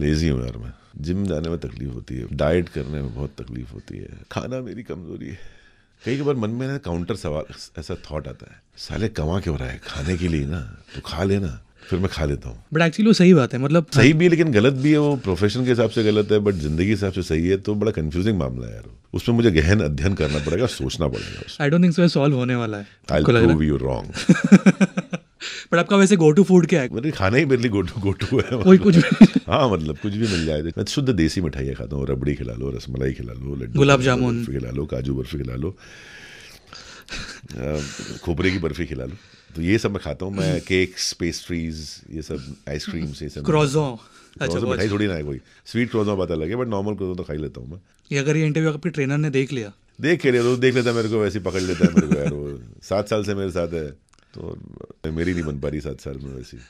Lazy हूँ यार मैं जिम जाने में तकलीफ होती है डाइट करने में बहुत तकलीफ होती है खाना मेरी कमजोरी है कई बार मन में ना काउंटर सवाल ऐसा थॉट आता है साले कमा क्यों रहा है खाने के लिए ना तो खा लेना फिर मैं खा लेता हूँ बट एक्चुअली वो सही बात है मतलब सही हाँ। भी है लेकिन गलत भी है वो प्रोफेशन के हिसाब से गलत है बट जिंदगी के हिसाब से सही है तो बड़ा कंफ्यूजिंग मामला है यार उसमें मुझे गहन अध्ययन करना पड़ेगा सोचना पड़ेगा I don't think so solve होने वाला है I prove you wrong but आपका वैसे गो टू फूड क्या है मेरे मतलब खाना ही मेरे लिए गो टू गो टू है कोई कुछ मतलब, हाँ मतलब कुछ भी मिल जाए मैं तो शुद्ध देसी मिठाइयाँ खाता हूँ रबड़ी खिला लो रसमलाई खिला लो लड्डू गुलाब जामुन खिला लो काजू बर्फी खिला लो खोपरे की बर्फी खिला लो तो ये सब मैं खाता हूँ मैं केक्स पेस्ट्रीज ये सब आइसक्रीम से सब क्रॉजों अच्छा मिठाई थोड़ी ना है कोई स्वीट बात अलग है बट नॉर्मल क्रॉजों तो खा लेता हूँ मैं ये अगर ये इंटरव्यू आपके ट्रेनर ने देख लिया देख के लिए तो देख लेता मेरे को वैसे पकड़ लेता है मेरे को यार वो सात साल से मेरे साथ है तो मेरी नहीं बन पा रही सात साल में वैसी